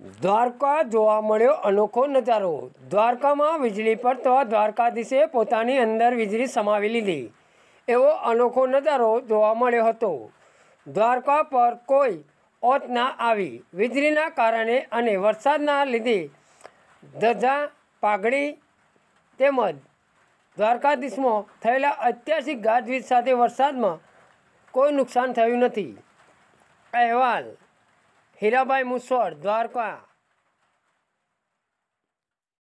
દ્વારકા જોવા મળ્યો અનોખો નજારો દ્વારકામાં વીજળી પડતા દ્વારકાધીશે પોતાની અંદર વીજળી સમાવી લીધી એવો અનોખો નજારો જોવા મળ્યો હતો દ્વારકા પર કોઈ ઓત ના આવી વીજળીના કારણે અને વરસાદના લીધે ધજા પાઘડી તેમજ દ્વારકાધીશમાં થયેલા ઐતિહાસિક ગાજવીજ સાથે વરસાદમાં કોઈ નુકસાન થયું નથી અહેવાલ હીરાભાઈ મુસોર દ્વારકા